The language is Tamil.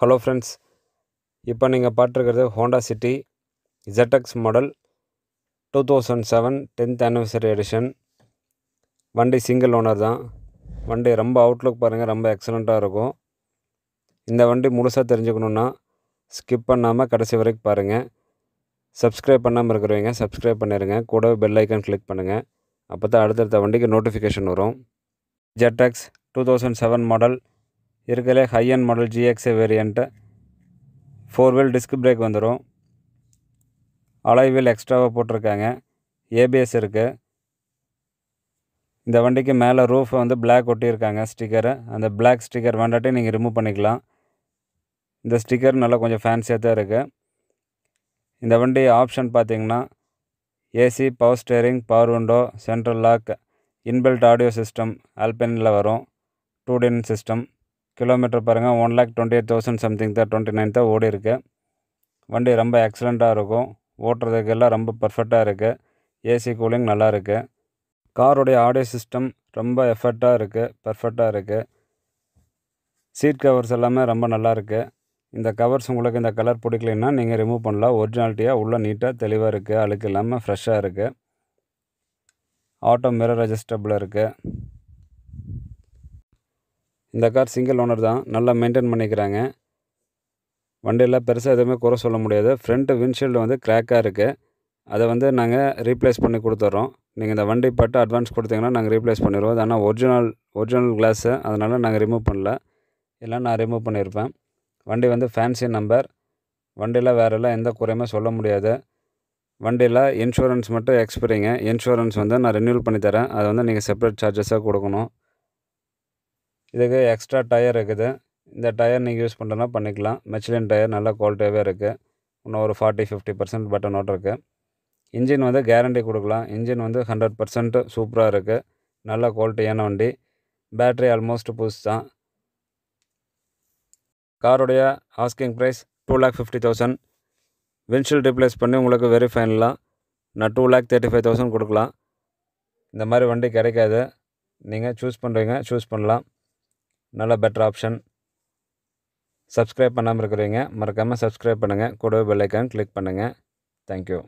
ஹலோ ஃப்ரெண்ட்ஸ் இப்போ நீங்கள் பார்த்துருக்கிறது Honda City ZX model two thousand seven tenth anniversary edition வண்டி சிங்கிள் ஓனர் தான் வண்டி ரொம்ப அவுட்லுக் பாருங்கள் ரொம்ப எக்ஸலண்ட்டாக இருக்கும் இந்த வண்டி முழுசாக தெரிஞ்சுக்கணுன்னா ஸ்கிப் பண்ணாமல் கடைசி வரைக்கும் பாருங்கள் சப்ஸ்கிரைப் பண்ணாமல் இருக்கிறவங்க சப்ஸ்கிரைப் பண்ணிடுங்க கூடவே பெல் ஐக்கன் கிளிக் பண்ணுங்கள் அப்போ தான் அடுத்தடுத்த வண்டிக்கு நோட்டிஃபிகேஷன் வரும் ZX two thousand seven model இருக்கலே ஹையன் மாடல் ஜிஎக்ஸே variant four wheel disc brake வந்துடும் அலை வீல் எக்ஸ்ட்ராவாக போட்டிருக்காங்க ஏபிஎஸ் இருக்குது இந்த வண்டிக்கு மேலே ரூஃப் வந்து பிளாக் ஒட்டியிருக்காங்க ஸ்டிக்கரை அந்த பிளாக் ஸ்டிக்கர் வேண்டாட்டி நீங்கள் ரிமூவ் பண்ணிக்கலாம் இந்த ஸ்டிக்கர் நல்லா கொஞ்சம் ஃபேன்சியாக தான் இருக்குது இந்த வண்டி ஆப்ஷன் பார்த்திங்கன்னா AC power steering power window central lock inbuilt audio system ஆல்பெனில் வரும் டூ டின் சிஸ்டம் கிலோமீட்டர் பாருங்கள் one lakh twenty eight thousand something தான் டுவெண்ட்டி நைன் தான் ஓடி இருக்குது வண்டி ரொம்ப எக்ஸலண்ட்டாக இருக்கும் ஓட்டுறதுக்கெல்லாம் ரொம்ப பர்ஃபெக்டாக இருக்குது ஏசி கூலிங் நல்லா இருக்குது காருடைய ஆடியோ சிஸ்டம் ரொம்ப எஃபர்ட்டாக இருக்குது பர்ஃபெக்டாக இருக்குது சீட் கவர்ஸ் எல்லாமே ரொம்ப நல்லா இருக்குது இந்த கவர்ஸ் உங்களுக்கு இந்த கலர் பிடிக்கலைன்னா நீங்கள் ரிமூவ் பண்ணலாம் ஒரிஜினாலிட்டியாக உள்ளே நீட்டாக தெளிவாக இருக்குது அழுக்கு இல்லாமல் ஃப்ரெஷ்ஷாக இருக்குது ஆட்டோ மிரர் அட்ஜஸ்டபிள் இருக்குது இந்த கார் சிங்கிள் ஓனர் தான் நல்லா மெயின்டைன் பண்ணிக்கிறாங்க வண்டியில் பெருசாக எதுவுமே குறை சொல்ல முடியாது ஃப்ரண்ட்டு விண்ட்ஷீல்டு வந்து கிராக்காக இருக்குது அதை வந்து நாங்கள் ரீப்ளேஸ் பண்ணி கொடுத்துட்றோம் நீங்கள் இந்த வண்டி பட்டு அட்வான்ஸ் கொடுத்தீங்கன்னா நாங்கள் ரீப்ளேஸ் பண்ணிடுவோம் ஆனால் ஒரிஜினல் ஒரிஜினல் கிளாஸு அதனால் நாங்கள் ரிமூவ் பண்ணல எல்லாம் நான் ரிமூவ் பண்ணியிருப்பேன் வண்டி வந்து ஃபேன்சி நம்பர் வண்டியில் வேறு எல்லாம் எந்த குறையுமே சொல்ல முடியாது வண்டியில் இன்சூரன்ஸ் மட்டும் எக்ஸ்பிரிங்க இன்சூரன்ஸ் வந்து நான் ரினியூல் பண்ணித்தரேன் அதை வந்து நீங்கள் செப்பரேட் சார்ஜஸாக கொடுக்கணும் இதுக்கு எக்ஸ்ட்ரா டயர் இருக்குது இந்த டயர் நீங்கள் யூஸ் பண்ணுறதுனா பண்ணிக்கலாம் மெச்சிலின் டயர் நல்லா குவாலிட்டியாகவே இருக்குது இன்னும் ஒரு ஃபார்ட்டி ஃபிஃப்டி பர்சன்ட் பட்டனோட இருக்குது இன்ஜின் வந்து கேரண்டி கொடுக்கலாம் இன்ஜின் வந்து ஹண்ட்ரட் பர்சன்ட் சூப்பராக இருக்குது நல்ல குவாலிட்டியான வண்டி பேட்ரி ஆல்மோஸ்ட் புதுசு தான் காருடைய asking price two lakh fifty thousand windshield replace பண்ணி உங்களுக்கு வெரி ஃபைனலாக நான் two lakh thirty five thousand கொடுக்கலாம் இந்த மாதிரி வண்டி கிடைக்காது நீங்கள் சூஸ் பண்ணுறீங்க சூஸ் பண்ணலாம் நல்ல பெட்டர் ஆப்ஷன் சப்ஸ்கிரைப் பண்ணாமல் இருக்கிறீங்க மறக்காமல் சப்ஸ்கிரைப் பண்ணுங்கள் கூடவே பெல்லைக்கான் கிளிக் பண்ணுங்கள் தேங்க்யூ